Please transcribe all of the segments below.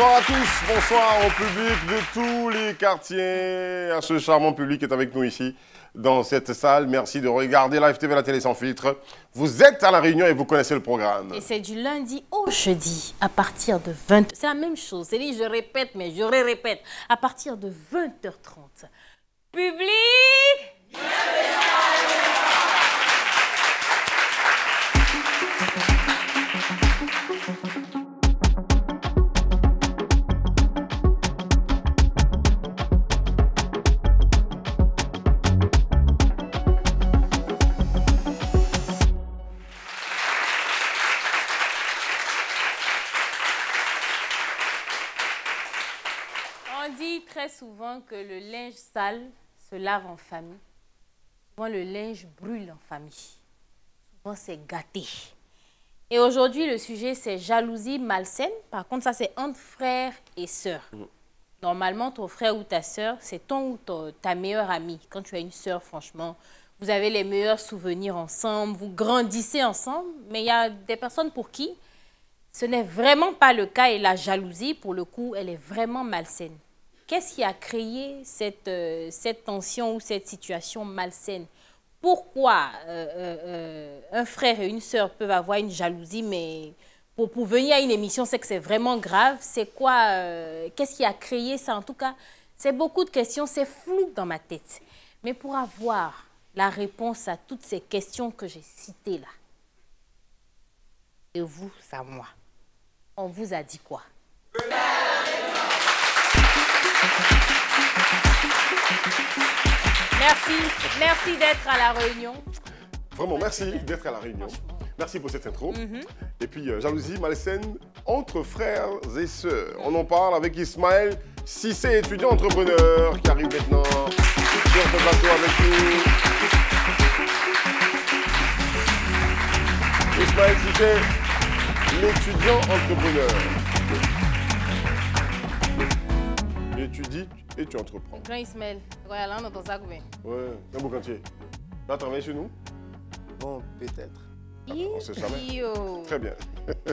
Bonsoir à tous, bonsoir au public de tous les quartiers, à ce charmant public qui est avec nous ici dans cette salle. Merci de regarder Live TV, la télé sans filtre. Vous êtes à La Réunion et vous connaissez le programme. Et c'est du lundi au jeudi à partir de 20... C'est la même chose, c'est dit je répète, mais je répète. À partir de 20h30. Public que le linge sale se lave en famille. Souvent, le linge brûle en famille. Souvent, c'est gâté. Et aujourd'hui, le sujet, c'est jalousie malsaine. Par contre, ça, c'est entre frères et sœurs. Mm. Normalement, ton frère ou ta sœur, c'est ton ou ta meilleure amie. Quand tu as une sœur, franchement, vous avez les meilleurs souvenirs ensemble, vous grandissez ensemble. Mais il y a des personnes pour qui ce n'est vraiment pas le cas et la jalousie, pour le coup, elle est vraiment malsaine. Qu'est-ce qui a créé cette, euh, cette tension ou cette situation malsaine Pourquoi euh, euh, un frère et une sœur peuvent avoir une jalousie, mais pour, pour venir à une émission, c'est que c'est vraiment grave C'est quoi Qu'est-ce qui a créé ça En tout cas, c'est beaucoup de questions, c'est flou dans ma tête. Mais pour avoir la réponse à toutes ces questions que j'ai citées là, et vous à moi, on vous a dit quoi Merci. Merci d'être à La Réunion. Vraiment, merci d'être à La Réunion. Merci pour cette intro. Mhm. Et puis, euh, jalousie malsaine entre frères et sœurs. On en parle avec Ismaël Sissé, étudiant entrepreneur, qui arrive maintenant sur avec nous. Ismaël Sissé, l'étudiant entrepreneur et tu entreprends. jean grand Ismaël, dans ton Ouais, un beau boucantier. Tu as travaillé chez nous Bon, peut-être. Ah bah, on ne sait jamais. Très bien.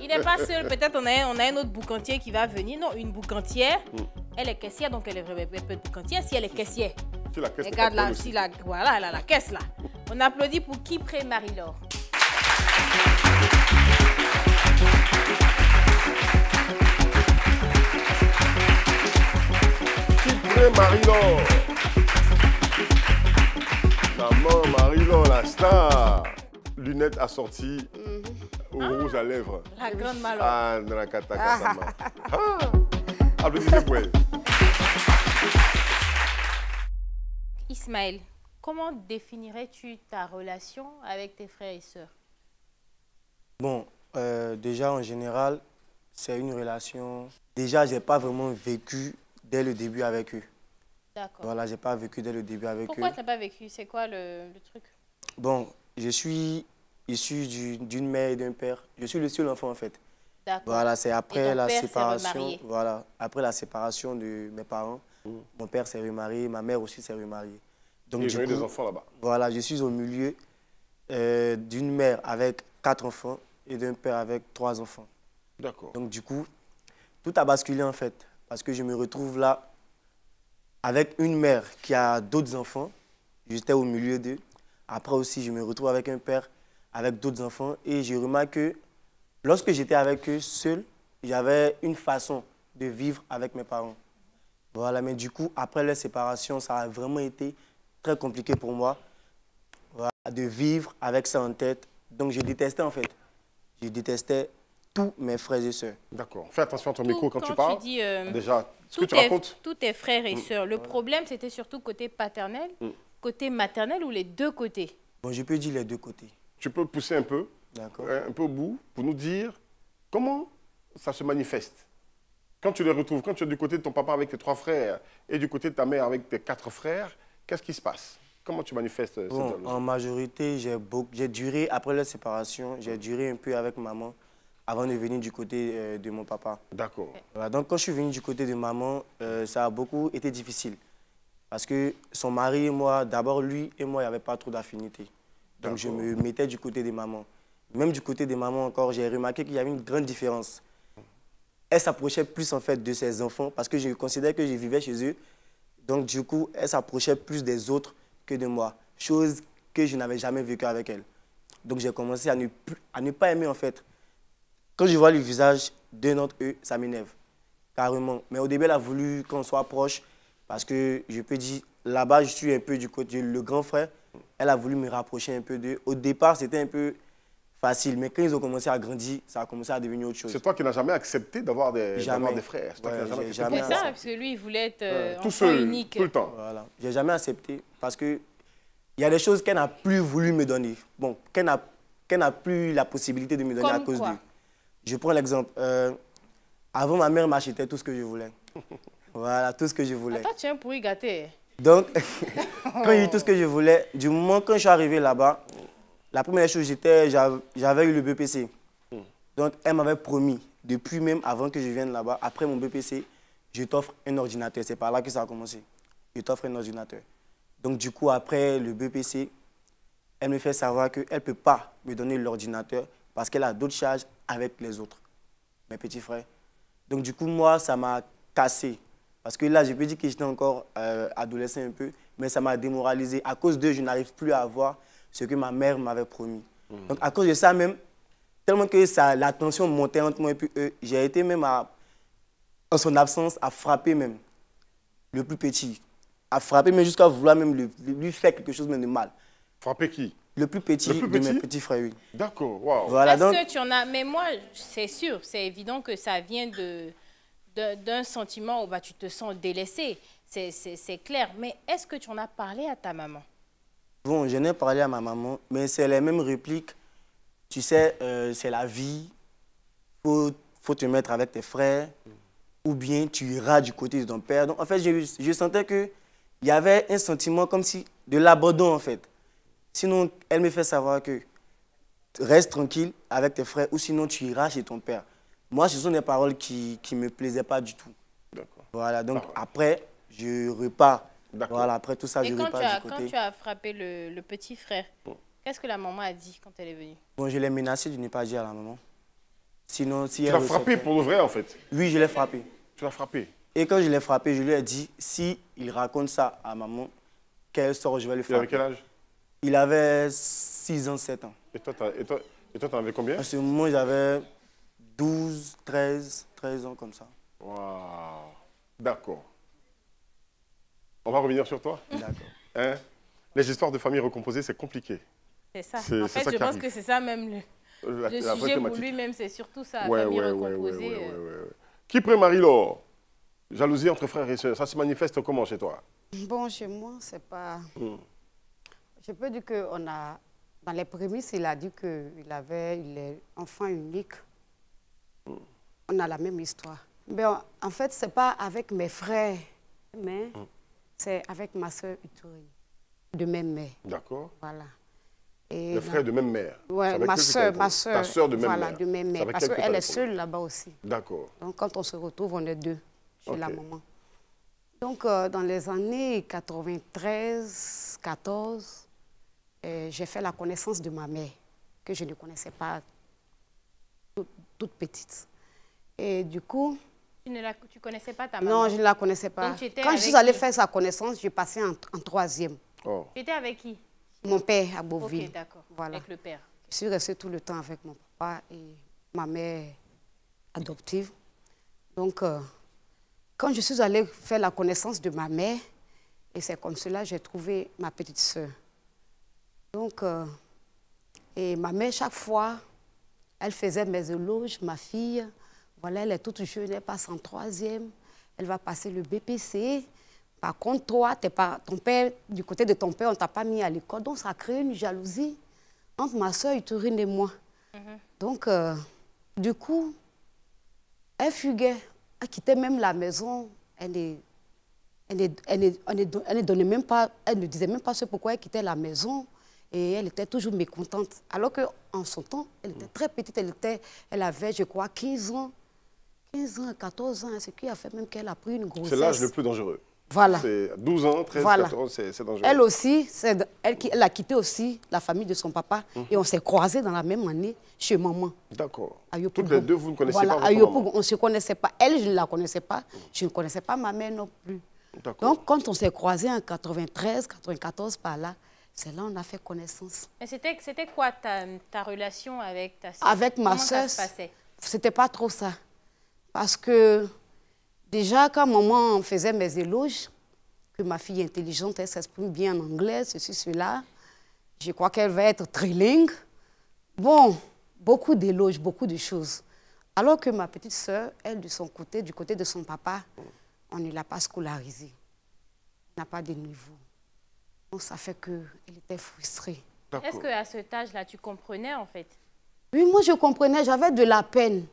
Il n'est pas seul. Peut-être on a, un autre boucantier qui va venir. Non, une boucantière. Hmm. Elle est caissière, donc elle est vraiment boucantière si elle est caissière. Si la caisse Regarde là, si la, voilà, elle a la caisse là. On applaudit pour qui près Marie-Laure Marino. Marilyn. Maman Marilyn, la star. Lunettes assorties ah. rouge à lèvres. La grande malheur. Ah, la ah. applaudissez Ismaël, comment définirais-tu ta relation avec tes frères et sœurs Bon, euh, déjà en général, c'est une relation. Déjà, je n'ai pas vraiment vécu dès le début avec eux. D'accord. Voilà, je n'ai pas vécu dès le début avec eux. Pourquoi tu n'as pas vécu C'est quoi le, truc Bon, je suis issu d'une mère et d'un père. Je suis le seul enfant en fait. D'accord. Voilà, c'est après la séparation. Voilà, après la séparation de mes parents, mm. mon père s'est remarié, ma mère aussi s'est remariée. Donc et du coup, des enfants là-bas. Voilà, je suis au milieu euh, d'une mère avec quatre enfants et d'un père avec trois enfants. D'accord. Donc du coup, tout a basculé en fait parce que je me retrouve là avec une mère qui a d'autres enfants. J'étais au milieu d'eux. Après aussi, je me retrouve avec un père, avec d'autres enfants. Et j'ai remarqué que lorsque j'étais avec eux seul, j'avais une façon de vivre avec mes parents. Voilà, mais du coup, après la séparation, ça a vraiment été très compliqué pour moi de vivre avec ça en tête. Donc, je détestais en fait. Je détestais tous mes frères et sœurs. D'accord. Fais attention à ton micro quand, tu parles. Euh, Déjà, ce que tu racontes. Tous tes frères et mm. sœurs. Le problème, c'était surtout côté paternel, mm. côté maternel ou les deux côtés Bon, je peux dire les deux côtés. Tu peux pousser un peu, euh, un peu au bout, pour nous dire comment ça se manifeste. Quand tu les retrouves, quand tu es du côté de ton papa avec tes trois frères et du côté de ta mère avec tes quatre frères, qu'est-ce qui se passe Comment tu manifestes euh, bon, En majorité, j'ai duré, après la séparation, j'ai duré un peu avec maman avant de venir du côté euh, de mon papa. D'accord. donc quand je suis venu du côté de maman, euh, ça a beaucoup été difficile. Parce que son mari et moi, d'abord lui et moi, il n'y avait pas trop d'affinité. Donc je me mettais du côté de maman. Même du côté de maman encore, j'ai remarqué qu'il y avait une grande différence. Elle s'approchait plus en fait de ses enfants parce que je considère que je vivais chez eux. Donc du coup, elle s'approchait plus des autres que de moi. Chose que je n'avais jamais vécue avec elle. Donc j'ai commencé à ne pas aimer en fait quand je vois le visage de notre eux, ça m'énerve, carrément. Mais au début, elle a voulu qu'on soit proche, parce que je peux dire, là-bas, je suis un peu du côté le grand frère. Elle a voulu me rapprocher un peu d'eux. Au départ, c'était un peu facile, mais quand ils ont commencé à grandir, ça a commencé à devenir autre chose. C'est toi qui n'as jamais accepté d'avoir des, frères. C'est jamais... ça, parce que lui, il voulait être euh, tout unique. Tout le temps. Voilà. J'ai jamais accepté, parce que il y a des choses qu'elle n'a plus voulu me donner. Bon, qu'elle n'a plus la possibilité de me donner à cause d'eux. Je prends l'exemple. Euh, avant, ma mère m'achetait tout ce que je voulais. voilà, tout ce que je voulais. Toi, tu es un pourri gâté. Donc, quand j'ai eu tout ce que je oh. voulais, du moment que je suis arrivé là-bas, la première chose, j'étais, j'avais eu le BPC. Donc, elle m'avait promis, depuis même avant que je vienne là-bas, après mon BPC, je t'offre un ordinateur. C'est par là que ça a commencé. Je t'offre un ordinateur. Donc, du coup, après le BPC, elle me fait savoir qu'elle ne peut pas me donner l'ordinateur parce qu'elle a d'autres charges avec les autres, mes petits frères. Donc du coup, moi, ça m'a cassé. Parce que là, je peux dire que j'étais encore euh, adolescent un peu, mais ça m'a démoralisé. À cause d'eux, je n'arrive plus à avoir ce que ma mère m'avait promis. Hmm. Donc à cause de ça même, tellement que ça, la tension montait entre moi et puis eux, j'ai été même en son absence à frapper même le plus petit, à frapper même jusqu'à vouloir même lui, faire quelque chose de mal. Frapper qui le plus petit, de mes petits frères, D'accord, en as, mais moi, c'est sûr, c'est évident que ça vient de d'un sentiment où bah, tu te sens délaissé, c'est clair. Mais est-ce que tu en as parlé à ta maman Bon, je n'ai parlé à ma maman, mais c'est les mêmes répliques. Tu sais, euh, c'est la vie, faut, faut te mettre avec tes frères, ou bien tu iras du côté de ton père. Donc, en fait, je, je sentais qu'il y avait un sentiment comme si de l'abandon, en fait. Sinon, elle me fait savoir que reste tranquille avec tes frères ou sinon tu iras chez ton père. Moi, ce sont des paroles qui ne me plaisaient pas du tout. D'accord. Voilà, donc ah après, je repars. Voilà, après tout ça, je repars du côté. quand tu as frappé le, petit frère, qu'est-ce que la maman a dit quand elle est venue Bon, je l'ai menacé de ne pas dire à la maman. Sinon, si tu l'as frappé pour le vrai, en fait Oui, je l'ai frappé. Tu l'as frappé Et quand je l'ai frappé, je lui ai dit, si il raconte ça à maman, qu'elle sort, je vais lui faire Il quel âge il avait 6 ans, 7 ans. Et toi, tu avais combien À ce moment, j'avais 12, 13, 13 ans comme ça. Waouh D'accord. On va revenir sur toi D'accord. Hein? Les histoires de famille recomposées, c'est compliqué. C'est ça. En fait, je pense que c'est ça même le, euh, le la sujet pour lui-même, c'est surtout ça, ouais, famille ouais, recomposée. Ouais, euh. Qui prend Marie-Laure Jalousie entre frères et sœurs, ça se manifeste comment chez toi Bon, chez moi, c'est pas... Hmm. Je peux dire qu'on a, dans les prémices, il a dit qu'il avait, il est enfant unique. On a la même histoire. Mais ben, en fait, c'est pas avec mes frères, mais mm. c'est avec ma soeur Uturi, de même mère. D'accord. Voilà. Et le frère de même mère. Oui, ma soeur, ma soeur. de même mère. de même mère. Parce qu'elle est seule là-bas aussi. D'accord. Donc, quand on se retrouve, on est deux chez la maman. Donc, euh, dans les années 93, 14, euh, j'ai fait la connaissance de ma mère, que je ne connaissais pas toute, petite. Et du coup... Tu ne la, tu connaissais pas ta mère Non, je ne la connaissais pas. Quand je suis allée faire sa connaissance, j'ai passé en, troisième. Oh. Tu étais avec qui Mon père à Beauville. Ok, d'accord. Avec le père. Je suis restée tout le temps avec mon papa et ma mère adoptive. Donc, euh, quand je suis allée faire la connaissance de ma mère, et c'est comme cela que j'ai trouvé ma petite sœur. Donc, euh, et ma mère, chaque fois, elle faisait mes éloges, ma fille. Voilà, elle est toute jeune, elle passe en troisième. Elle va passer le BPC. Par contre, toi, t'es pas, ton père, du côté de ton père, on ne t'a pas mis à l'école. Donc, ça a créé une jalousie entre ma soeur Uturine et moi. Mhm. Donc, euh, du coup, elle fuguait. Elle quittait même la maison. Elle même pas, elle ne disait même pas ce pourquoi elle quittait la maison. Et elle était toujours mécontente. Alors qu'en son temps, elle était très petite. Elle, était, elle avait, je crois, 15 ans. 15 ans, 14 ans. Ce qui a fait même qu'elle a pris une grossesse. C'est l'âge le plus dangereux. Voilà. C'est 12 ans, 13, voilà. 14, c'est dangereux. Elle aussi, elle, elle, a quitté aussi la famille de son papa mhm. et on s'est croisés dans la même année chez maman. D'accord. Toutes les deux, vous ne connaissez pas votre maman. On ne se connaissait pas. Elle, je ne la connaissais pas. Mhm. Je ne connaissais pas ma mère non plus. Donc, quand on s'est croisés en 93, 94, par là, c'est là on a fait connaissance. Mais c'était quoi ta, relation avec ta soeur Avec ma Comment soeur, c'était pas trop ça. Parce que déjà, quand maman faisait mes éloges, que ma fille est intelligente, elle s'exprime bien en anglais, ceci, cela, je crois qu'elle va être trilingue. Bon, beaucoup d'éloges, beaucoup de choses. Alors que ma petite soeur, elle, de son côté, du côté de son papa, on ne l'a pas scolarisée. n'a pas de niveau. Oh, ça fait qu'il était frustré. Est-ce qu'à cet âge-là, tu comprenais en fait Oui, moi je comprenais, j'avais de la peine.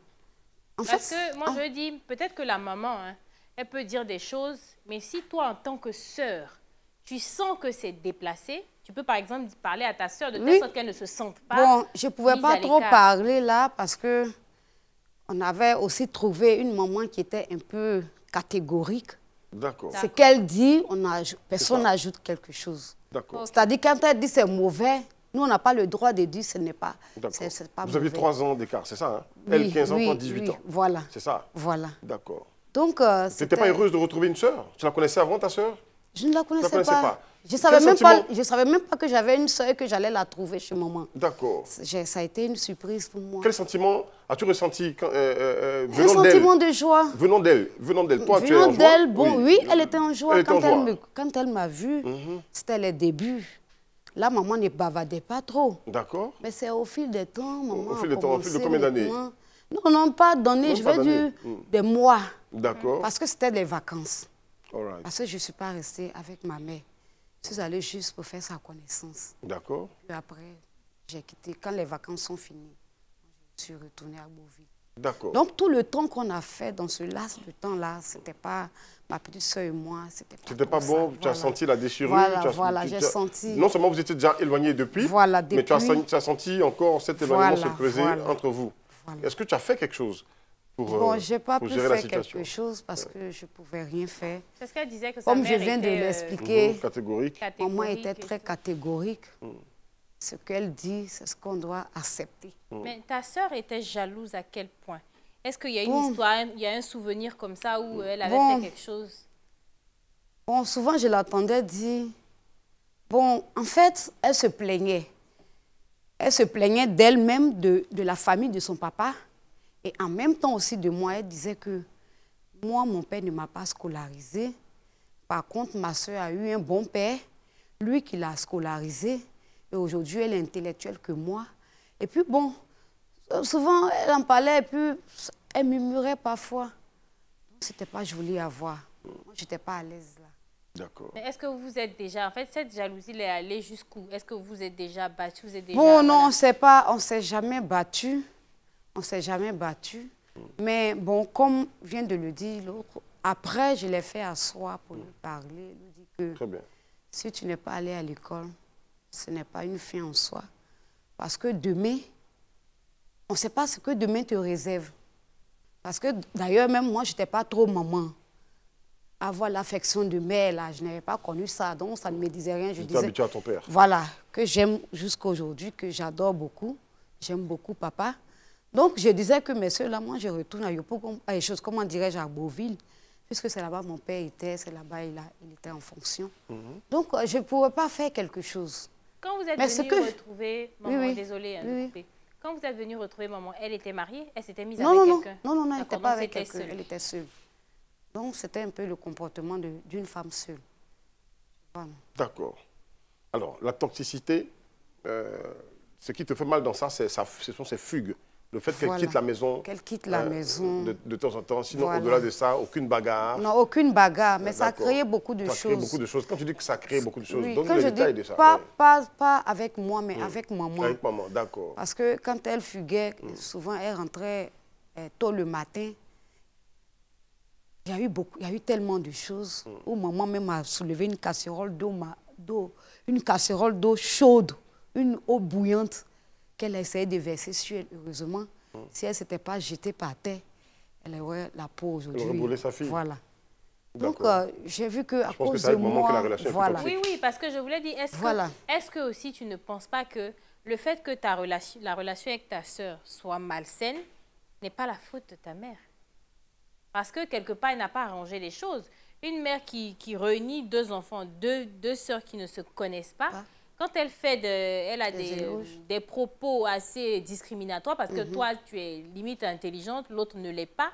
Parce que moi je dis, peut-être que la maman, hein, elle peut dire des choses, mais si toi en tant que sœur, tu sens que c'est déplacé, tu peux par exemple parler à ta sœur de telle sorte qu'elle ne se sente pas. Bon, je ne pouvais pas trop parler là parce que on avait aussi trouvé une maman qui était un peu catégorique. D'accord. C'est qu'elle dit, on personne n'ajoute quelque chose. C'est-à-dire quand elle dit c'est mauvais, nous, on n'a pas le droit de dire ce n'est pas, c Vous avez trois ans d'écart, c'est ça hein? Elle, 15 ans, 18 oui, ans. Voilà. C'est ça Voilà. D'accord. Donc, euh, Tu n'étais pas heureuse de retrouver une sœur Tu la connaissais avant, ta sœur Je ne la connaissais, la connaissais pas. Je savais même pas, je savais même pas que j'avais une et que j'allais la trouver chez maman. D'accord. Ça a été une surprise pour moi. Quel sentiment as-tu ressenti euh, euh, euh, venant d'elle Un sentiment de joie. Venant d'elle, venant d'elle. Toi, venant d'elle, bon, oui. elle était en joie quand, elle m'a vue. Mhm. C'était le début. Là, maman ne bavardait pas trop. D'accord. Mais c'est au fil des temps, maman. Au fil des temps, au fil de combien d'années Non, non, pas d'années, je veux dire mm. des mois. D'accord. Parce que c'était des vacances. Parce que je ne suis pas restée avec ma mère suis allée juste pour faire sa connaissance. D'accord. Et après, j'ai quitté. Quand les vacances sont finies, je suis retournée à Beauville. D'accord. Donc tout le temps qu'on a fait dans ce laps de temps-là, c'était pas ma petite soeur et moi, c'était pas pas bon, tu as senti la déchirure. j'ai senti. Non seulement vous étiez déjà éloigné depuis, mais tu as, senti encore cet éloignement se creuser entre vous. Est-ce que tu as fait quelque chose Bon, bon, euh, j'ai pas pu faire quelque chose parce que je pouvais rien faire. C'est ce qu'elle disait que sa Comme je viens de euh, l'expliquer, pour moi, maman était très catégorique. Mm. Ce qu'elle dit, c'est ce qu'on doit accepter. Mm. Mais ta sœur était jalouse à quel point Est-ce qu'il y a une histoire, il y a un souvenir comme ça où mm. euh, elle avait fait quelque chose Bon, souvent je l'entendais dire. Bon, en fait, elle se plaignait. Elle se plaignait d'elle-même, de, de la famille de son papa. Et en même temps aussi de moi, elle disait que moi, mon père ne m'a pas scolarisé. Par contre, ma soeur a eu un bon père, lui qui l'a scolarisé. Et aujourd'hui, elle est intellectuelle que moi. Et puis bon, souvent, elle en parlait et puis elle murmurait parfois. C'était pas joli à voir. Je j'étais pas à l'aise là. D'accord. Mais est-ce que vous êtes déjà, en fait, cette jalousie, elle est allée jusqu'où Est-ce que vous êtes déjà battu vous êtes déjà, Bon, non, pas. on ne s'est jamais battu on ne s'est jamais battu. Mais bon, comme vient de le dire l'autre, après, je l'ai fait soi pour lui parler, lui dit que Très bien. si tu n'es pas allé à l'école, ce n'est pas une fin en soi. Parce que demain, on ne sait pas ce que demain te réserve. Parce que d'ailleurs, même moi, je n'étais pas trop maman. Avoir l'affection de mère, là, je n'avais pas connu ça, donc ça ne me disait rien. Je disais, habitué à ton père. Voilà, que j'aime jusqu'aujourd'hui, que j'adore beaucoup. J'aime beaucoup papa. Donc, je disais que, messieurs, là, moi, je retourne à Yopo, à choses, comment dirais-je, à Beauville, puisque c'est là-bas mon père était, c'est là-bas il, il était en fonction. Mhm. Donc, euh, je ne pouvais pas faire quelque chose. Quand vous êtes venu retrouver maman, désolée, hein, quand vous êtes venu retrouver maman, elle était mariée Elle s'était mise avec quelqu'un Non, non, non, elle n'était pas avec quelqu'un, elle était seule. Donc, c'était un peu le comportement d'une femme seule. D'accord. Alors, la toxicité, euh, ce qui te fait mal dans ça, ça ce sont ces fugues le fait qu'elle quitte la maison. Qu'elle quitte la euh, maison. De, de, temps en temps. Sinon, au-delà de ça, aucune bagarre. Non, aucune bagarre, mais ça a créé beaucoup de choses. beaucoup de choses. Quand tu dis que ça a créé beaucoup de choses, oui, donne le je de ça. Pas, pas, pas avec moi, mais avec maman. Avec maman, d'accord. Parce que quand elle fuguait, mm. souvent elle rentrait euh, tôt le matin. Il y, a eu beaucoup, il y a eu tellement de choses mm. où maman même a soulevé une casserole d'eau, une casserole d'eau chaude, une eau bouillante qu'elle essayait de verser sur elle. Heureusement, mm. si elle ne s'était pas jetée par terre, elle aurait la peau aujourd'hui. Elle aurait brûlé sa fille. Voilà. Donc, euh, j'ai vu que à cause que ça de moi, que la relation voilà. Oui, oui, parce que je voulais dire, est-ce que, aussi tu ne penses pas que le fait que ta relation, la relation avec ta sœur soit malsaine n'est pas la faute de ta mère Parce que quelque part, elle n'a pas arrangé les choses. Une mère qui, qui réunit deux enfants, deux, deux sœurs qui ne se connaissent pas, quand elle fait de, elle a des, propos assez discriminatoires, parce que mhm. toi, tu es limite intelligente, l'autre ne l'est pas,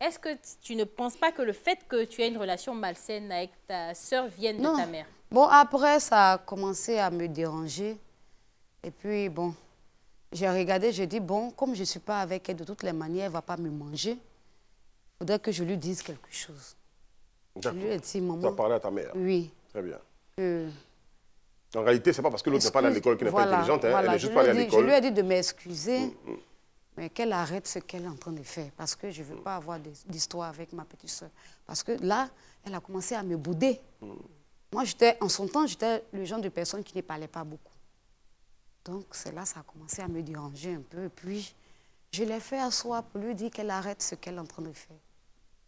est-ce que tu ne penses pas que le fait que tu aies une relation malsaine avec ta sœur vienne de ta mère Bon, après, ça a commencé à me déranger. Et puis, bon, j'ai regardé, j'ai dit, bon, comme je ne suis pas avec elle, de toutes les manières, elle ne va pas me manger. Il faudrait que je lui dise quelque chose. Je Tu as parlé à ta mère Oui. Très bien. Euh, en réalité, ce n'est pas parce que l'autre n'est pas à l'école qu'elle n'est pas intelligente, hein, elle n'est juste pas allée à l'école. Je lui ai dit de m'excuser, mm, mm. mais qu'elle arrête ce qu'elle est en train de faire, parce que je ne veux mm. pas avoir d'histoire avec ma petite soeur. Parce que là, elle a commencé à me bouder. Moi, Moi, en son temps, j'étais le genre de personne qui ne parlait pas beaucoup. Donc, c'est là ça a commencé à me déranger un peu. Et puis, je l'ai fait asseoir pour lui dire qu'elle arrête ce qu'elle est en train de faire.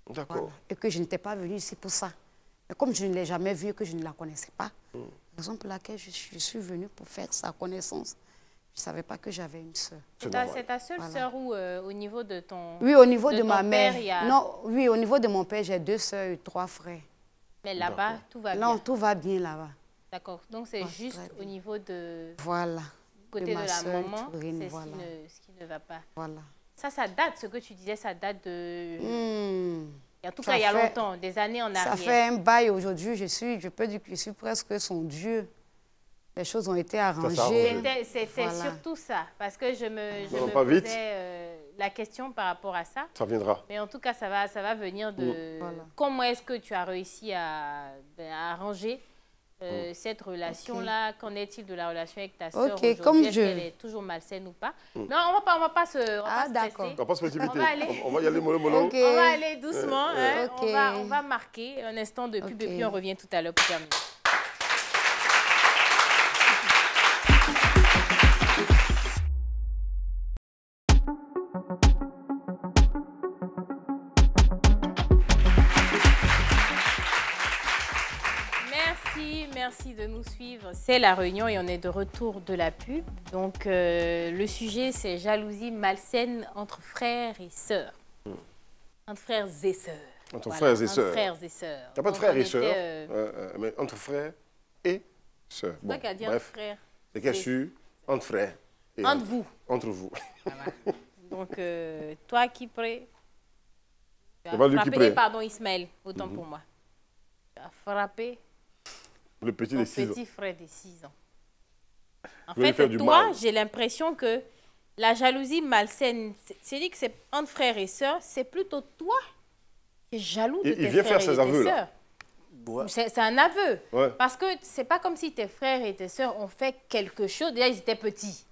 D'accord. Et que je n'étais pas venue ici pour ça. Mais comme je ne l'ai jamais vue, que je ne la connaissais pas, raison pour laquelle je, suis venue pour faire sa connaissance. Je ne savais pas que j'avais une sœur. C'est ta, seule soeur sœur ou euh, au niveau de ton Oui, au niveau de, ma mère. Non, oui, au niveau de mon père, j'ai deux sœurs et trois frères. Mais là-bas, tout va bien. Non, tout va bien là-bas. D'accord. Donc c'est juste au niveau de Voilà. Côté de, la maman, c'est ce, qui ne va pas. Voilà. Ça, ça date, ce que tu disais, ça date de... Hmm. En tout cas, il y a longtemps, des années en arrière. Ça fait un bail aujourd'hui. Je suis, je peux dire je suis presque son Dieu. Les choses ont été arrangées. C'était surtout ça, parce que je me, je me posais euh, la question par rapport à ça. Ça viendra. Mais en tout cas, ça va, ça va venir de... Mm. Comment est-ce que tu as réussi à ben, arranger euh, oh. cette relation-là Qu'en est-il de la relation avec ta soeur aujourd'hui Est-ce qu'elle est toujours malsaine ou pas mm. Non, on va va pas se, on ah, d'accord. On va pas On y aller mollo mollo. On va aller doucement. Euh, hein. euh. on, va, on va marquer un instant de pub et puis on revient tout à l'heure pour terminer. merci de nous suivre. C'est La Réunion et on est de retour de la pub. Donc, euh, le sujet, c'est jalousie malsaine entre frères et sœurs. Entre frères et sœurs. Entre frères et sœurs. Entre frères et sœurs. T'as pas de frères et sœurs, euh, mais entre frères et sœurs. Bon, bref, frères. C'est entre frères. Et entre, entre, vous. Entre vous. Ah, Donc, euh, toi qui prêtes. Tu as frappé, pardon, Ismaël, autant mhm. pour moi. Tu as frappé le petit ans. frère de 6 ans. En fait, toi, j'ai l'impression que la jalousie malsaine, c'est dit que c'est entre frères et sœurs, c'est plutôt toi qui es jaloux de il, tes il vient frères faire et ses aveux, sœurs. C'est un aveu. Parce que c'est pas comme si tes frères et tes sœurs ont fait quelque chose. Déjà, ils étaient petits.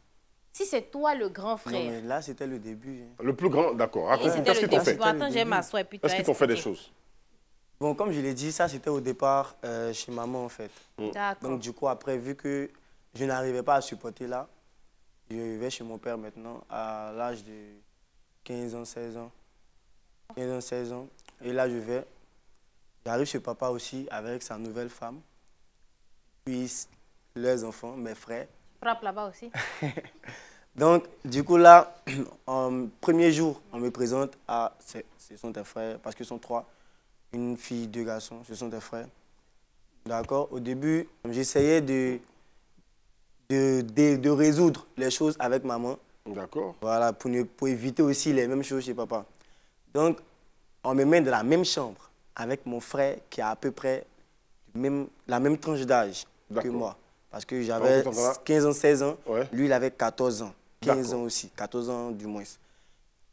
Si c'est toi le grand frère. Non, mais là, c'était le début. Hein. Le plus grand, d'accord. raconte qu'est-ce qu'ils t'ont fait Attends, j'ai Est-ce qu'ils t'ont fait des choses Bon, comme je l'ai dit, ça, c'était au départ euh, chez maman, en fait. Mm. Donc, du coup, après, vu que je n'arrivais pas à supporter là, je vais chez mon père maintenant à l'âge de 15 ans, 16 ans. 15 ans, 16 ans. Et là, je vais. J'arrive chez papa aussi avec sa nouvelle femme, puis leurs enfants, mes frères. Frappe là-bas aussi. Donc, du coup, là, en premier jour, on me présente à. Ah, ce sont tes frères, parce qu'ils sont trois une fille, deux garçons, ce sont des frères. D'accord Au début, j'essayais de de, résoudre les choses avec maman. D'accord. Voilà, pour, pour éviter aussi les mêmes choses chez papa. Donc, on me met dans la même chambre avec mon frère qui a à peu près même, la même tranche d'âge que moi. Parce que j'avais 15 ans, 16 ans. Lui, il avait 14 ans. 15 ans aussi, 14 ans du moins.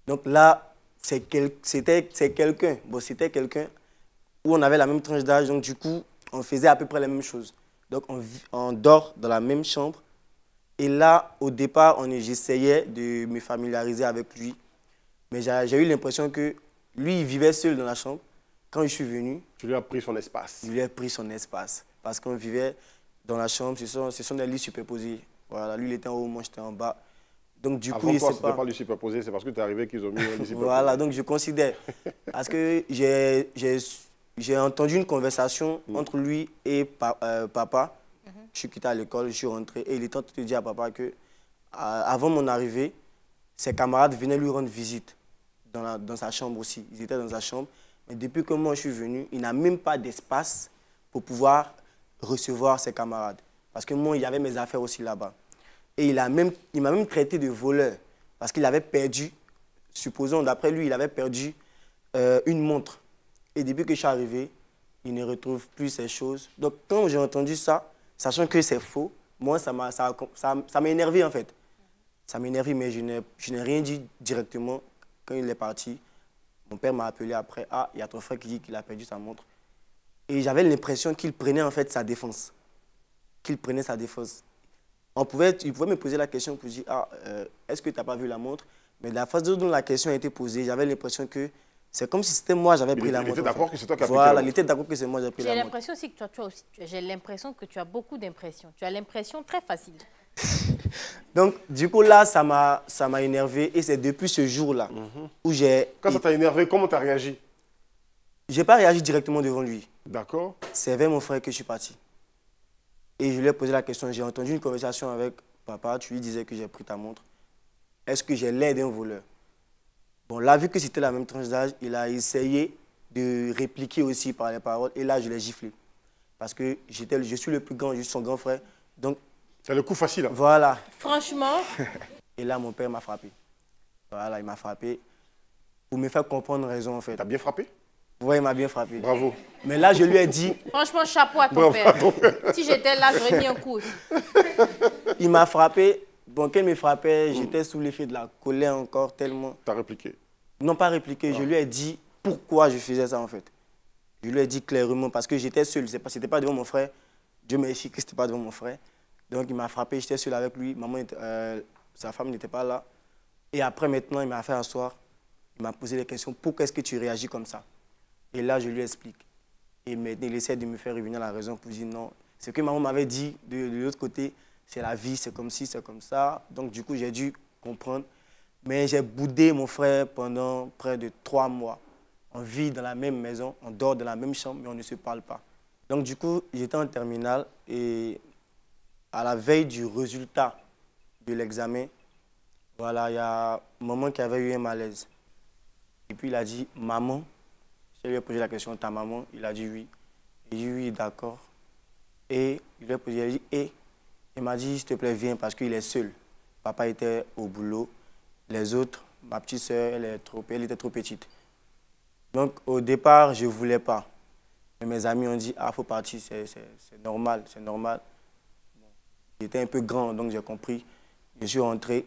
Donc là, c'était quelqu'un. Bon, c'était quelqu'un où on avait la même tranche d'âge, donc du coup, on faisait à peu près la même chose. Donc on, dort dans la même chambre. Et là, au départ, j'essayais de me familiariser avec lui. Mais j'ai eu l'impression que lui, il vivait seul dans la chambre. Quand je suis venu... Tu lui as pris son espace. Il lui ai pris son espace. Parce qu'on vivait dans la chambre, ce sont, des lits superposés. Voilà, lui, il était en haut, moi, j'étais en bas. Donc, du Avant coup, toi, pas... pas lui superposé, c'est parce que tu es arrivé qu'ils ont mis voilà, donc je considère. Parce que j'ai j'ai entendu une conversation entre lui et euh, papa. Mhm. Je suis quitté à l'école, je suis rentré. Et il était en train de dire à papa que, euh, avant mon arrivée, ses camarades venaient lui rendre visite dans, sa chambre aussi. Ils étaient dans sa chambre. Mais depuis que moi je suis venu, il n'a même pas d'espace pour pouvoir recevoir ses camarades. Parce que moi, il y avait mes affaires aussi là-bas. Et il m'a même, même traité de voleur. Parce qu'il avait perdu, supposons, d'après lui, il avait perdu euh, une montre et depuis que je suis arrivé, il ne retrouve plus ces choses. Donc, quand j'ai entendu ça, sachant que c'est faux, moi, ça m'a ça, ça, énervé, en fait. Ça m'a énervé, mais je n'ai rien dit directement quand il est parti. Mon père m'a appelé après, « Ah, il y a ton frère qui dit qu'il a perdu sa montre. » Et j'avais l'impression qu'il prenait, en fait, sa défense. Qu'il prenait sa défense. On pouvait, il pouvait me poser la question pour dire, « Ah, euh, est-ce que tu n'as pas vu la montre ?» Mais la façon dont la question a été posée, j'avais l'impression que c'est comme si c'était moi, j'avais pris la montre. Il était d'accord que c'est toi qui as pris la montre. Voilà, il était d'accord que c'est moi, j'ai pris la montre. J'ai l'impression aussi que toi, tu as aussi, j'ai l'impression que tu as beaucoup d'impressions. Tu as l'impression très facile. Donc, du coup, là, ça m'a, ça m'a énervé. Et c'est depuis ce jour-là mhm. où j'ai... Quand ça t'a énervé, comment t'as réagi J'ai pas réagi directement devant lui. D'accord. C'est vers mon frère que je suis parti. Et je lui ai posé la question. J'ai entendu une conversation avec papa. Tu lui disais que j'ai pris ta montre. Est-ce que j'ai l'air d'un voleur Bon, là, vu que c'était la même tranche d'âge, il a essayé de répliquer aussi par les paroles. Et là, je l'ai giflé. Parce que j'étais, je suis le plus grand, je suis son grand frère. Donc. C'est le coup facile. Hein. Voilà. Franchement. et là, mon père m'a frappé. Voilà, il m'a frappé. Pour me faire comprendre raison, en fait. T'as bien frappé oui, il m'a bien frappé. Bravo. Mais là, je lui ai dit... Franchement, chapeau à ton, père. Si j'étais là, j'aurais mis un coup. Il m'a frappé Bon, qu'elle me frappait, mm. j'étais sous l'effet de la colère encore tellement. T'as répliqué Non, pas répliqué. Je ah. lui ai dit pourquoi je faisais ça en fait. Je lui ai dit clairement parce que j'étais seul. C'était pas devant mon frère. Dieu merci que c'était pas devant mon frère. Donc il m'a frappé, j'étais seul avec lui. Maman, euh, sa femme n'était pas là. Et après maintenant, il m'a fait asseoir. Il m'a posé des questions. Pourquoi est-ce que tu réagis comme ça Et là, je lui explique. Et maintenant, il essaie de me faire revenir la raison pour dire non. Ce que maman m'avait dit de l'autre côté, c'est la vie, c'est comme ci, c'est comme ça. Donc du coup, j'ai dû comprendre. Mais j'ai boudé mon frère pendant près de trois mois. On vit dans la même maison, on dort dans la même chambre, mais on ne se parle pas. Donc du coup, j'étais en terminale et à la veille du résultat de l'examen, voilà, il y a maman qui avait eu un malaise. Et puis il a dit, maman, je lui ai posé la question, ta maman, il a dit oui. Il dit oui, d'accord. Et il a dit, et il m'a dit, s'il te plaît, viens parce qu'il est seul. Papa était au boulot. Les autres, ma petite soeur, elle, est trop, elle était trop petite. Donc au départ, je ne voulais pas. Mais mes amis ont dit, ah, faut partir, c'est normal, c'est normal. J'étais un peu grand, donc j'ai compris. Je suis rentré.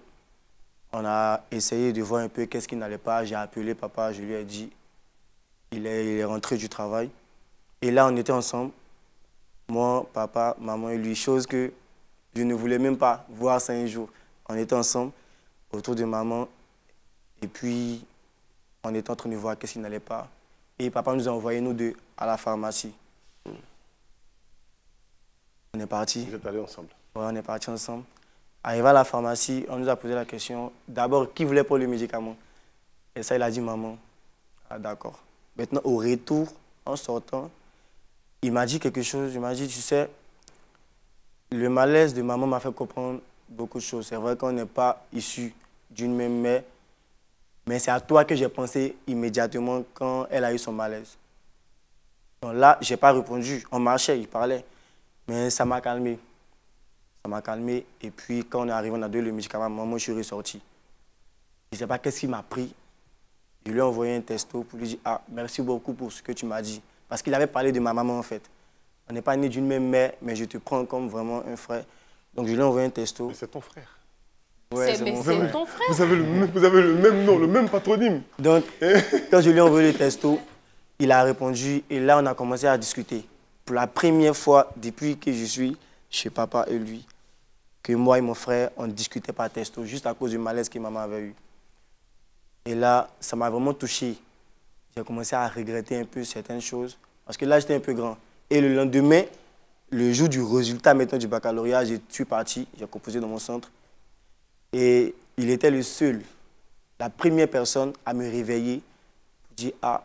On a essayé de voir un peu qu'est-ce qui n'allait pas. J'ai appelé papa, je lui ai dit. Il est, il est rentré du travail. Et là, on était ensemble. Moi, papa, maman et lui. Chose que je ne voulais même pas voir ça un jour. On était ensemble autour de maman et puis on était en train de voir qu'est-ce qui n'allait pas. Et papa nous a envoyés, nous deux, à la pharmacie. On est parti. Vous êtes allés ensemble Oui, on est parti ensemble. Arrivé à la pharmacie, on nous a posé la question d'abord, qui voulait prendre le médicament Et ça, il a dit maman. Ah, d'accord. Maintenant, au retour, en sortant, il m'a dit quelque chose. Il m'a dit, tu sais, le malaise de maman m'a fait comprendre beaucoup de choses. C'est vrai qu'on n'est pas issu d'une même mère, mais c'est à toi que j'ai pensé immédiatement quand elle a eu son malaise. Donc là, je n'ai pas répondu. On marchait, il parlait. Mais ça m'a calmé. Ça m'a calmé. Et puis, quand on est arrivé, on a donné le médicament. Maman, je suis ressorti. Je ne sais pas qu'est-ce qui m'a pris. Je lui ai envoyé un texto pour lui dire Ah, merci beaucoup pour ce que tu m'as dit. Parce qu'il avait parlé de ma maman, en fait. On n'est pas né d'une même mère, mais je te prends comme vraiment un frère. Donc je lui ai envoyé un testo. c'est ton frère. Ouais, c'est ton frère. Vous avez, le même, vous avez le même nom, le même patronyme. Donc, quand je lui ai envoyé le testo, il a répondu et là, on a commencé à discuter. Pour la première fois depuis que je suis chez papa et lui, que moi et mon frère, on discutait par testo, juste à cause du malaise que maman avait eu. Et là, ça m'a vraiment touché. J'ai commencé à regretter un peu certaines choses, parce que là, j'étais un peu grand. Et le lendemain, le jour du résultat maintenant du baccalauréat, je suis parti, j'ai composé dans mon centre. Et il était le seul, la première personne à me réveiller pour dire Ah,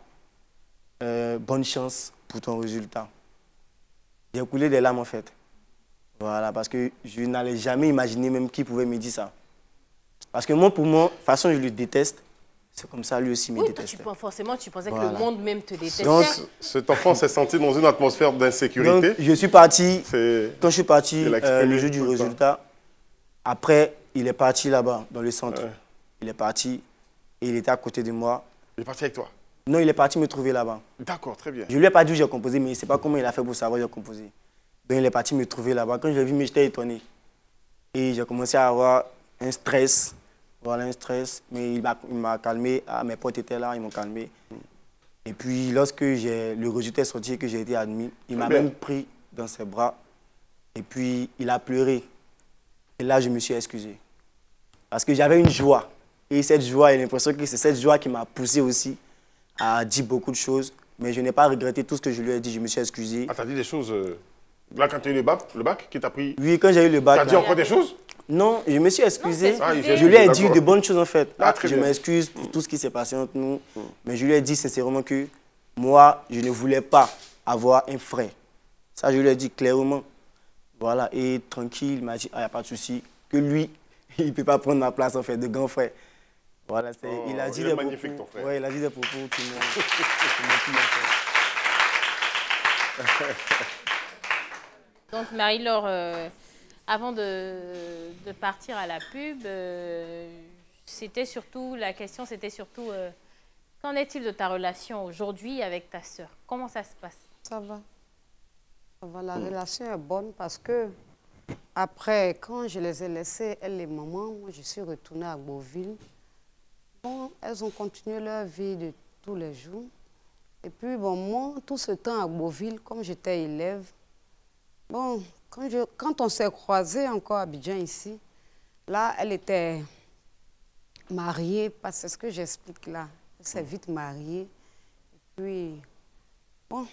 euh, bonne chance pour ton résultat. J'ai coulé des larmes en fait. Voilà, parce que je n'allais jamais imaginer même qui pouvait me dire ça. Parce que moi, pour moi, de toute façon, je le déteste. C'est comme ça, lui aussi me oui, détestait. Toi, forcément, tu pensais que le monde même te détestait. Donc, cet enfant s'est senti dans une atmosphère d'insécurité. Je suis parti, quand je suis parti, euh, le jeu du résultat, après, il est parti là-bas, dans le centre. Il est parti et il était à côté de moi. Il est parti avec toi Non, il est parti me trouver là-bas. D'accord, très bien. Je lui ai pas dit où j'ai composé, mais il ne sait pas comment il a fait pour savoir où j'ai composé. Donc, il est parti me trouver là-bas. Quand je l'ai vu, j'étais étonné. Et j'ai commencé à avoir un stress voilà un stress, mais il m'a calmé, à ah, mes potes étaient là, ils m'ont calmé. Et puis lorsque le résultat est sorti et que j'ai été admis, il m'a même pris dans ses bras et puis il a pleuré. Et là, je me suis excusé. Parce que j'avais une joie. Et cette joie, j'ai l'impression que c'est cette joie qui m'a poussé aussi à dire beaucoup de choses. Mais je n'ai pas regretté tout ce que je lui ai dit. Je me suis excusé. Ah, t'as dit des choses... Euh, là, quand tu as eu le bac, le bac qui t'a pris... Oui, quand j'ai eu le bac... T'as dit encore des choses non, je me suis excusé. je lui ai dit de bonnes choses en fait. Ah, je m'excuse pour tout ce qui s'est passé entre nous. Mm. Mais je lui ai dit sincèrement que moi, je ne voulais pas avoir un frère. Ça, je lui ai dit clairement. Voilà, et tranquille, il m'a dit, il ah, n'y a pas de souci, que lui, il ne peut pas prendre ma place en fait de grand frère. Voilà, oh, il a dit il des magnifique, ton frère. Ouais, il a dit des propos Donc Marie-Laure... Euh, avant de, partir à la pub, euh, c'était surtout, la question c'était surtout, euh, qu'en est-il de ta relation aujourd'hui avec ta sœur Comment ça se passe Ça va. la mm. relation est bonne parce que après, quand je les ai laissées, elles et maman, moi je suis retournée à Beauville. Bon, elles ont continué leur vie de tous les jours. Et puis, bon, moi, tout ce temps à Beauville, comme j'étais élève, bon, quand, on s'est croisé encore à Abidjan ici, là, elle était mariée, parce que ce que j'explique là, elle s'est vite mariée. Et puis, bon.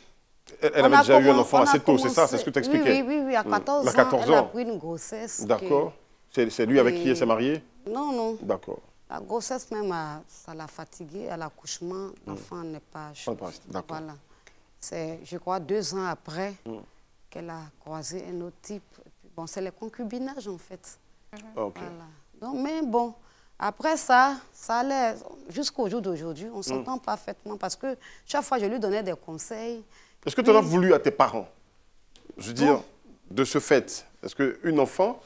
Elle, avait déjà eu un enfant assez tôt, c'est ça C'est ce que tu expliquais oui, oui, oui, à 14, hmm. ans, elle a pris une grossesse. D'accord. C'est lui avec qui elle s'est mariée Non, non. D'accord. La grossesse même, ça l'a fatiguée. À l'accouchement, hmm. l'enfant n'est pas... Voilà. C'est, je crois, deux ans après. Hmm qu'elle a croisé un autre type. Bon, c'est le concubinage, en fait. mais bon, après ça, ça allait jusqu'au jour d'aujourd'hui. On s'entend mm. parfaitement parce que chaque fois, je lui donnais des conseils. Est-ce que tu as voulu à tes parents Je veux dire, de ce fait, est-ce qu'une enfant,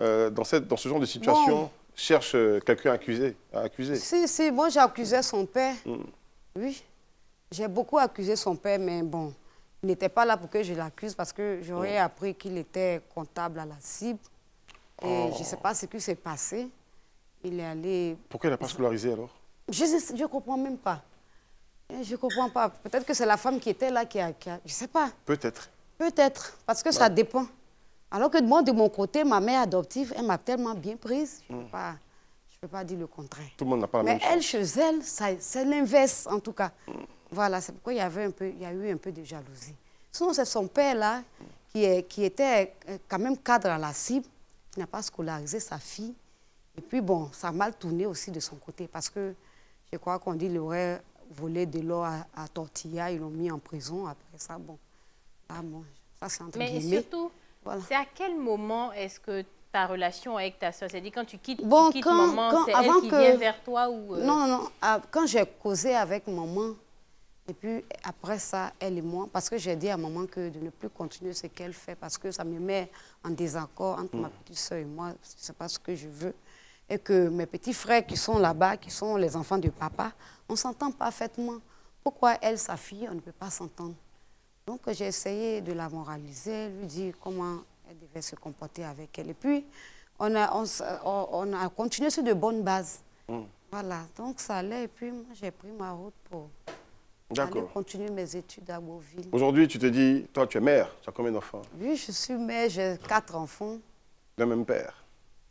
euh, dans, cette, dans ce genre de situation, cherche euh, quelqu'un à accuser, à accuser Si, si, moi, j'ai j'accusais son père. Mm. Oui, j'ai beaucoup accusé son père, mais bon, n'était pas là pour que je l'accuse parce que j'aurais oh. appris qu'il était comptable à la cible. Et je ne oh. sais pas ce qui s'est passé. Il est allé... Pourquoi il n'a pas scolarisé alors Je ne comprends même pas. Je ne comprends pas. Peut-être que c'est la femme qui était là qui a... je ne sais pas. Peut-être. Peut-être, parce que ça bah. dépend. Alors que moi, de mon côté, ma mère adoptive, elle m'a tellement bien prise. Je ne peux, hmm. peux, pas dire le contraire. Tout le monde n'a pas la Mais elle, chez elle, c'est l'inverse en tout cas. Hmm. Voilà, c'est pourquoi il y, avait un peu, il y a eu un peu de jalousie. Sinon, c'est son père-là qui, est, qui était euh, quand même cadre à la cible, qui n'a pas scolarisé sa fille. Et puis, bon, ça a mal tourné aussi de son côté parce que je crois qu'on dit qu'il aurait volé de l'or à, Tortilla, ils l'ont mis en prison après ça. Bon, ah, ça c'est entre Mais surtout, c'est à quel moment est-ce que ta relation avec ta soeur C'est-à-dire quand tu quittes, bon, tu maman, c'est elle qui vient vers toi ou... Euh? Non, non, non. Ah, quand j'ai causé avec maman, et puis après ça, elle et moi, parce que j'ai dit à maman que de ne plus continuer ce qu'elle fait, parce que ça me met en désaccord entre ma mm. petite soeur et moi, c'est pas ce que je veux. Et que mes petits frères qui sont là-bas, qui sont les enfants de papa, on s'entend parfaitement. Pourquoi elle, sa fille, on ne peut pas s'entendre Donc j'ai essayé de la moraliser, lui dire comment elle devait se comporter avec elle. Et puis, on a, euh, continué sur de bonnes bases. Mm. Voilà, donc ça allait. Et puis, moi, j'ai pris ma route pour... D'accord. continue mes études à Beauville. Aujourd'hui, tu te dis, toi, tu es mère, tu as combien d'enfants Oui, je suis mère, j'ai quatre enfants. De même père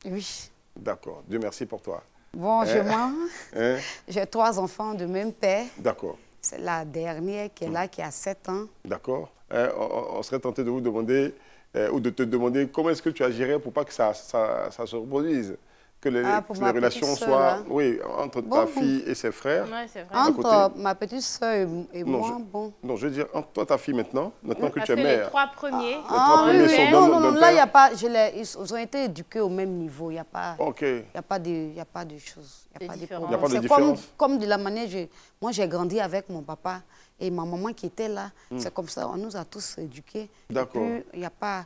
Oui. D'accord, Dieu merci pour toi. Bon, hein moi, hein j'ai trois enfants de même père. D'accord. C'est la dernière qui est là, qui a sept ans. D'accord. Hein, on, serait tenté de vous demander, euh, ou de te demander, comment est-ce que tu agirais pour pas que ça, ça se reproduise que les, ah, relations soient hein. oui, entre ta fille et ses frères. Ouais, vrai. Entre ma petite soeur et, moi, bon. Non, je veux dire, entre toi ta fille maintenant, maintenant que tu es mère. Ah, les trois ah, premiers. les trois premiers Non, non, non, là, y a pas, ils ont été éduqués au même niveau. Il n'y a, pas, y a, pas de, y a pas de choses. Il n'y a, pas de différence. Comme, comme de la manière, je, moi j'ai grandi avec mon papa et ma maman qui était là. Hmm. C'est comme ça, on nous a tous éduqués. D'accord. Il n'y a pas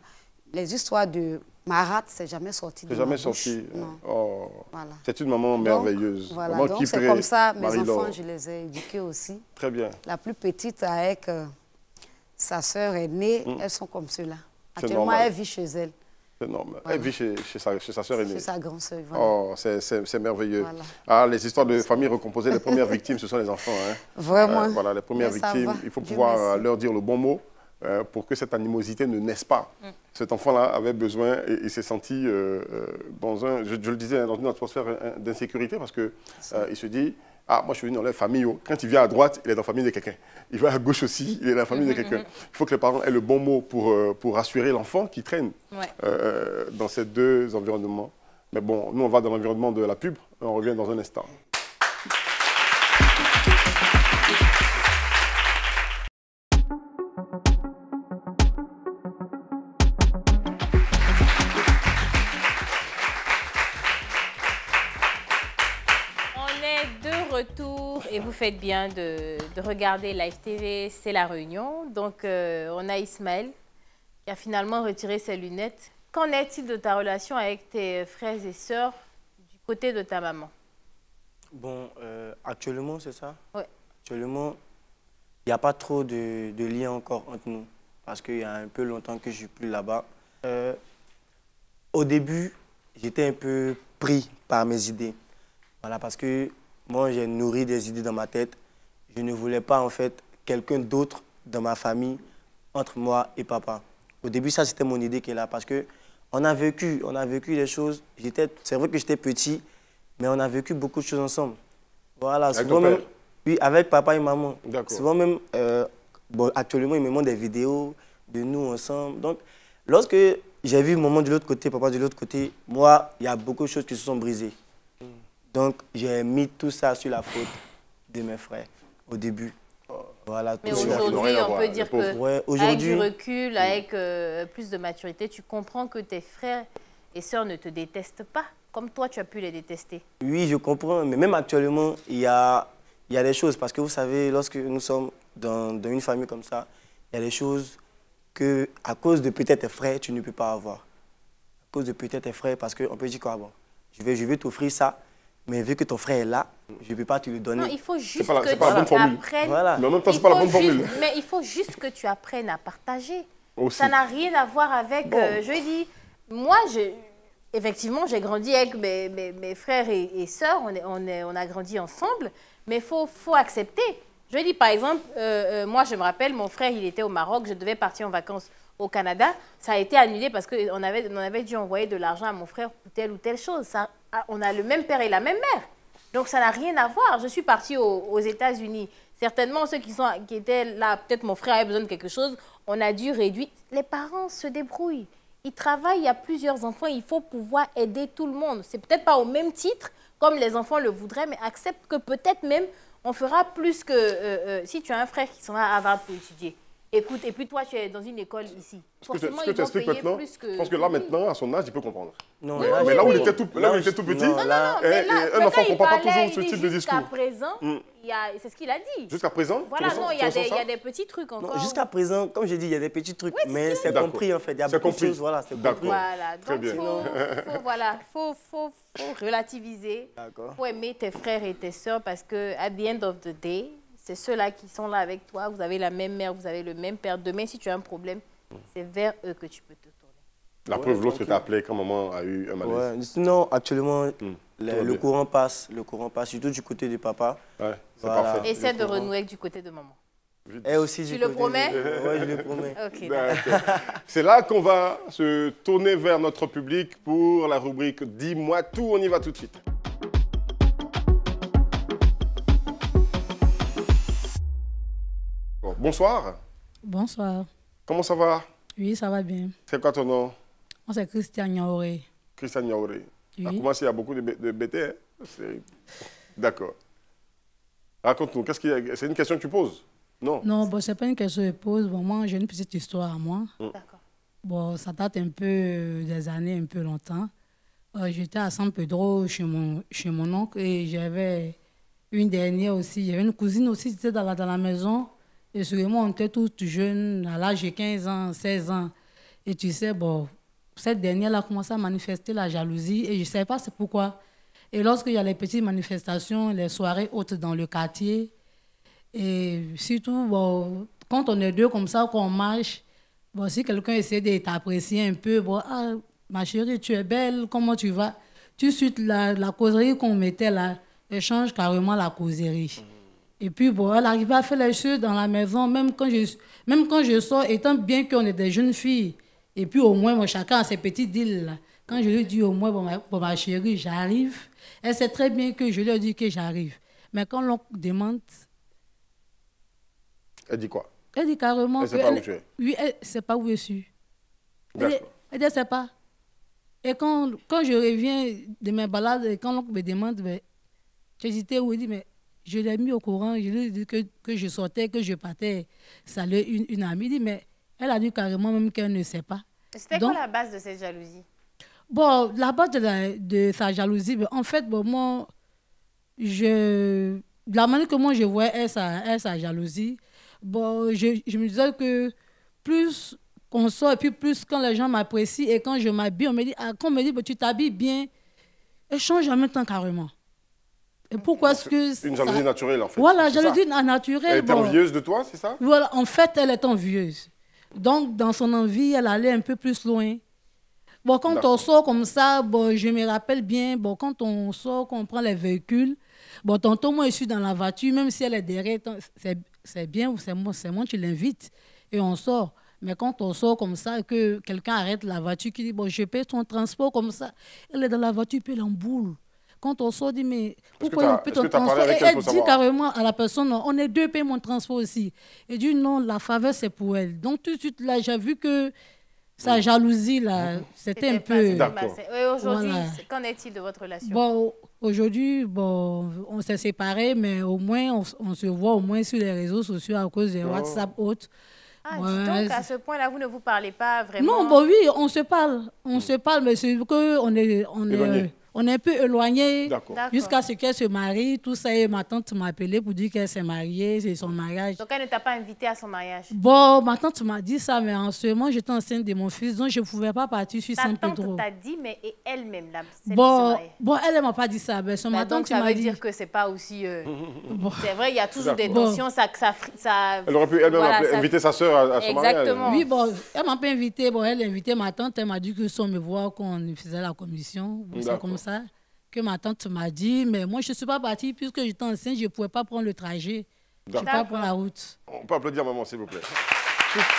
les histoires de Marat c'est jamais sorti. C'est jamais sorti. Euh, oh. C'est une maman merveilleuse. Donc, c'est comme ça. Mes enfants, je les ai éduqués aussi. Très bien. La plus petite, avec sa sœur aînée, mm. elles sont comme cela. Actuellement, elle vit chez elle. C'est normal. Elle vit chez, sa, chez sœur aînée. Chez sa grande sœur, Oh, c'est merveilleux. Ah, les histoires de famille recomposées, les premières victimes, ce sont les enfants. Hein. Vraiment. Euh, voilà, les premières victimes, il faut pouvoir euh, leur dire le bon mot. Euh, pour que cette animosité ne naisse pas. Mm. Cet enfant-là avait besoin et, il s'est senti euh, euh, dans je, le disais, dans une atmosphère d'insécurité parce qu'il il se dit, ah, moi, je suis venu dans la famille. Oh. Quand il vient à droite, il est dans la famille de quelqu'un. Il va à gauche aussi, il est dans la famille de mm, mm, quelqu'un. Il faut que les parents aient le bon mot pour, pour rassurer l'enfant qui traîne dans ces deux environnements. Mais bon, nous, on va dans l'environnement de la pub. On revient dans un instant. faites bien de, regarder Live TV, c'est La Réunion. Donc, euh, on a Ismaël qui a finalement retiré ses lunettes. Qu'en est-il de ta relation avec tes frères et sœurs du côté de ta maman Bon, euh, actuellement, c'est ça Oui. Actuellement, il n'y a pas trop de, de liens encore entre nous parce qu'il y a un peu longtemps que je ne suis plus là-bas. Euh, au début, j'étais un peu pris par mes idées. Voilà, parce que moi, j'ai nourri des idées dans ma tête. Je ne voulais pas, en fait, quelqu'un d'autre dans ma famille, entre moi et papa. Au début, ça, c'était mon idée qui est là, parce que on a vécu, on a vécu des choses. C'est vrai que j'étais petit, mais on a vécu beaucoup de choses ensemble. Voilà, avec souvent même, Oui, avec papa et maman. Souvent même, euh, bon, actuellement, ils me montrent des vidéos de nous ensemble. Donc, lorsque j'ai vu maman de l'autre côté, papa de l'autre côté, moi, il y a beaucoup de choses qui se sont brisées. Donc, j'ai mis tout ça sur la faute de mes frères au début. Voilà, Mais aujourd'hui, on peut dire que, avec du recul, avec euh, plus de maturité, tu comprends que tes frères et sœurs ne te détestent pas, comme toi, tu as pu les détester. Oui, je comprends. Mais même actuellement, il y a, y a des choses. Parce que vous savez, lorsque nous sommes dans, dans une famille comme ça, il y a des choses que, à cause de peut-être tes frères, tu ne peux pas avoir. À cause de peut-être tes frères, parce qu'on peut dire quoi, je vais, je vais t'offrir ça, mais vu que ton frère est là, je ne peux pas te le donner. Non, il faut juste que tu apprennes. Mais en même pas la bonne formule. mais il faut juste que tu apprennes à partager. Ça n'a rien à voir avec, euh, je dis, moi, je, effectivement, j'ai grandi avec mes, mes, mes frères et, sœurs, on, est, on, est, on, a grandi ensemble, mais il faut, faut accepter. Je dis, par exemple, euh, euh, moi, je me rappelle, mon frère, il était au Maroc, je devais partir en vacances au Canada, ça a été annulé parce qu'on avait, on avait dû envoyer de l'argent à mon frère pour telle ou telle chose. Ça, ah, on a le même père et la même mère. Donc ça n'a rien à voir. Je suis partie aux, États-Unis. Certainement, ceux qui, étaient là, peut-être mon frère avait besoin de quelque chose, on a dû réduire. Les parents se débrouillent. Ils travaillent, il y a plusieurs enfants, il faut pouvoir aider tout le monde. C'est peut-être pas au même titre, comme les enfants le voudraient, mais accepte que peut-être même on fera plus que euh, euh, si tu as un frère qui sera à Harvard pour étudier. Écoute, et puis toi, tu es dans une école ici. Forcément, ce que tu expliques que... je pense que là, maintenant, à son âge, il peut comprendre. Non, mais là où, il était tout, là où il était tout petit, eh, eh, un enfant ne comprend pas toujours ce type de discours. Jusqu'à présent, mm. c'est ce qu'il a dit. Jusqu'à présent Voilà, non, il y, a des petits trucs encore. Jusqu'à présent, comme je dit, il y a des petits trucs, mais c'est compris en fait. Il y a beaucoup de voilà, c'est compris. Voilà, donc il faut relativiser, il faut aimer tes frères et tes sœurs parce que, at the end of the day, c'est ceux-là qui sont là avec toi, vous avez la même mère, vous avez le même père. Demain, si tu as un problème, c'est vers eux que tu peux te tourner. La preuve, l'autre que tu appelé quand maman a eu un malaise. Non, actuellement, hmm, le, courant passe, le courant passe, surtout du côté de papa. Ouais, parfait. Essaie de renouer du côté de maman. aussi tu le promets Oui, je le promets. Ben, c'est là qu'on va se tourner vers notre public pour la rubrique Dis-moi tout, on y va tout de suite. Bonsoir. Bonsoir. Comment ça va Oui, ça va bien. C'est quoi ton nom Moi, c'est Christian Yaoré. Christian Yaoré. Oui. Ah, commencé, il y a beaucoup de, de bêtises. Hein? D'accord. Raconte-nous, qu'est-ce qui... c'est une question que tu poses Non Non, bon, ce n'est pas une question que je pose. Bon, moi, j'ai une petite histoire à moi. Mm. D'accord. Bon, ça date un peu euh, des années, un peu longtemps. Euh, j'étais à San Pedro chez mon, chez mon oncle et j'avais une dernière aussi. J'avais une cousine aussi qui était dans la, dans la maison. Et sûrement, on était tous jeunes, à l'âge de 15 ans, 16 ans. Et tu sais, bon, cette dernière-là a commencé à manifester la jalousie et je ne sais pas c'est pourquoi. Et lorsqu'il y a les petites manifestations, les soirées hautes dans le quartier, et surtout, bon, quand on est deux comme ça, qu'on marche, bon, si quelqu'un essaie de t'apprécier un peu, bon, ah, ma chérie, tu es belle, comment tu vas Tu suites la, la causerie qu'on mettait là, elle change carrément la causerie. Et puis, bon, elle arrivait à faire les choses dans la maison, même quand je, même quand je sors, étant bien qu'on est des jeunes filles. Et puis, au moins, moi, chacun a ses petits deals. Quand je lui dis au moins, bon, ma, ma chérie, j'arrive, elle sait très bien que je lui ai dit que j'arrive. Mais quand l'on demande. Elle dit quoi Elle dit carrément. Elle ne sait pas où tu es. Oui, elle ne sait pas où je suis. Elle ne sait pas. Et quand, je reviens de mes balades, et quand l'on me demande, j'hésitais ben, où me dit, mais je l'ai mis au courant, je lui ai dit que, que je sortais, que je partais Ça une, une amie. dit, mais elle a dit carrément même qu'elle ne sait pas. C'était quoi la base de cette jalousie Bon, la base de, sa jalousie, en fait, bon, moi, je, de la manière que moi je voyais elle, sa, jalousie, bon, je, je, me disais que plus qu'on sort et puis plus quand les gens m'apprécient et quand je m'habille, on me dit, ah, quand me dit, bah, tu t'habilles bien, elle change en même temps carrément pourquoi est-ce que... Une jalousie naturelle, en fait. Voilà, jalousie naturelle. Elle est envieuse de toi, c'est ça Voilà, en fait, elle est envieuse. Donc, dans son envie, elle allait un peu plus loin. Bon, quand on sort comme ça, bon, je me rappelle bien, bon, quand on sort, qu'on prend les véhicules, bon, tantôt, moi, je suis dans la voiture, même si elle est derrière, c'est bien c'est moi, moi, tu l'invites et on sort. Mais quand on sort comme ça, que quelqu'un arrête la voiture, qui dit, bon, je paie ton transport comme ça, elle est dans la voiture, puis elle en boule. Quand on sort, on dit, mais pourquoi peut ton Et elle, dit carrément à la personne, on est deux, paye mon transport aussi. Et dit, non, la faveur, c'est pour elle. Donc tout de suite, là, j'ai vu que sa jalousie, là, c'était un peu... aujourd'hui, qu'en est-il de votre relation Bon, aujourd'hui, bon, on s'est séparés, mais au moins, on, se voit au moins sur les réseaux sociaux à cause des WhatsApp, autres. Ah, donc, à ce point-là, vous ne vous parlez pas vraiment Non, bon, oui, on se parle. On se parle, mais c'est qu'on est... On est on est un peu éloigné jusqu'à ce qu'elle se marie, tout ça. Et ma tante m'a appelé pour dire qu'elle s'est mariée, c'est son mariage. Donc elle ne t'a pas invité à son mariage Bon, ma tante m'a dit ça, mais en ce moment, j'étais enceinte de mon fils, donc je ne pouvais pas partir sur Ta tante t'a dit, mais elle-même, là, bon, bon, elle ne m'a pas dit ça. Ben, son m'a ça veut dire que c'est pas aussi... Euh, c'est vrai, il y a toujours des tensions, ça, Elle aurait pu elle inviter sa soeur à, son mariage. Exactement. Oui, bon, elle m'a pas invité. Bon, elle a invité ma tante, elle m'a dit que sont me voit, qu'on faisait la commission, ça que ma tante m'a dit, mais moi je ne suis pas partie puisque j'étais enceinte, je ne pouvais pas prendre le trajet. Je ne pas prendre la route. On peut applaudir maman, s'il vous plaît.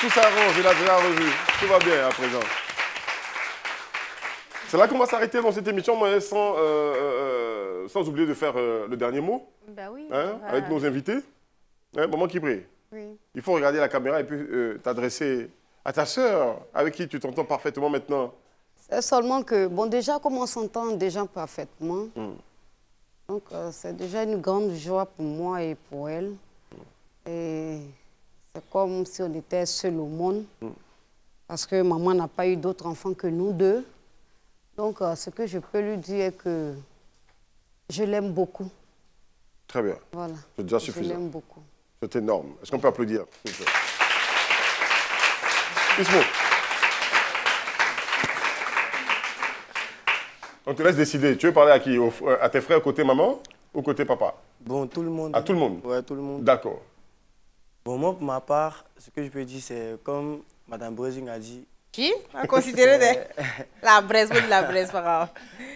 Tout, s'arrange, il a déjà revu. Tout va bien à présent. C'est là qu'on va s'arrêter dans cette émission, sans, euh, euh, sans oublier de faire euh, le dernier mot. Ben oui. Hein, avec nos invités. Hein, maman qui prie. Il faut regarder la caméra et puis t'adresser à ta sœur, avec qui tu t'entends parfaitement maintenant. Euh, seulement que, bon, déjà, comme on s'entend déjà parfaitement, mm. donc euh, c'est déjà une grande joie pour moi et pour elle. Mm. Et c'est comme si on était seul au monde, mm. parce que maman n'a pas eu d'autres enfants que nous deux. Donc, euh, ce que je peux lui dire que je l'aime beaucoup. Très bien. Voilà. C'est déjà suffisant. Je l'aime beaucoup. C'est énorme. Est-ce qu'on peut applaudir On te laisse décider. Tu veux parler à qui euh, À tes frères côté maman ou côté papa Bon, tout le monde. À tout le monde Ouais, tout le monde. D'accord. Bon, moi, pour ma part, ce que je peux dire, c'est comme Madame Brezing a dit. Qui la braise la braise, par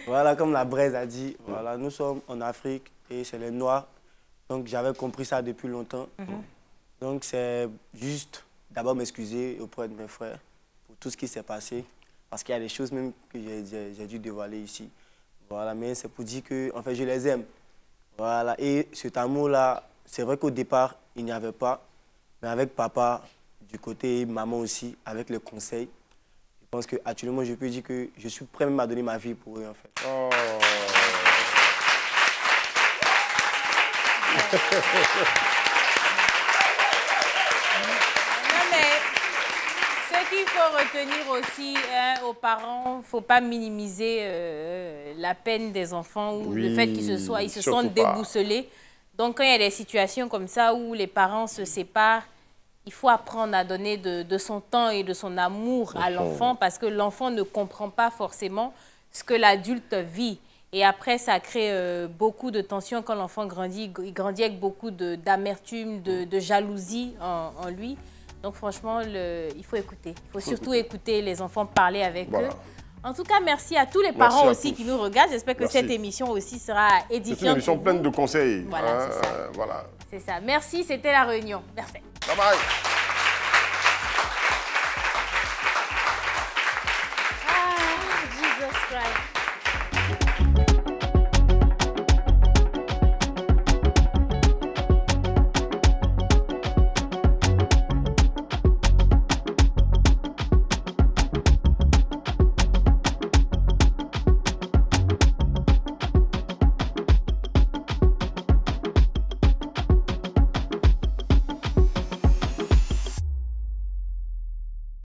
Voilà, comme la braise a dit, voilà, nous sommes en Afrique et c'est les Noirs. Donc, j'avais compris ça depuis longtemps. Mhm. Donc, c'est juste d'abord m'excuser auprès de mes frères pour tout ce qui s'est passé. Parce qu'il y a des choses même que j'ai dû dévoiler ici. Voilà, mais c'est pour dire que, en fait, je les aime. Voilà, et cet amour-là, c'est vrai qu'au départ, il n'y avait pas. Mais avec papa, du côté maman aussi, avec le conseil, je pense qu'actuellement, je peux dire que je suis prêt même à donner ma vie pour eux, en fait. Oh. Il faut retenir aussi hein, aux parents, il ne faut pas minimiser euh, la peine des enfants ou le fait qu'ils se, soient, ils se sont déboussolés. Donc, quand il y a des situations comme ça où les parents se séparent, il faut apprendre à donner de, son temps et de son amour à l'enfant parce que l'enfant ne comprend pas forcément ce que l'adulte vit. Et après, ça crée euh, beaucoup de tensions quand l'enfant grandit. Il grandit avec beaucoup d'amertume, de, jalousie en lui. Donc franchement, il faut écouter. Il faut, surtout écouter. les enfants, parler avec eux. En tout cas, merci à tous les parents aussi qui nous regardent. J'espère que cette émission aussi sera édifiante. C'est une émission pleine de conseils. Voilà, c'est ah, ça. ça. Merci, c'était la réunion. Merci. Bye bye.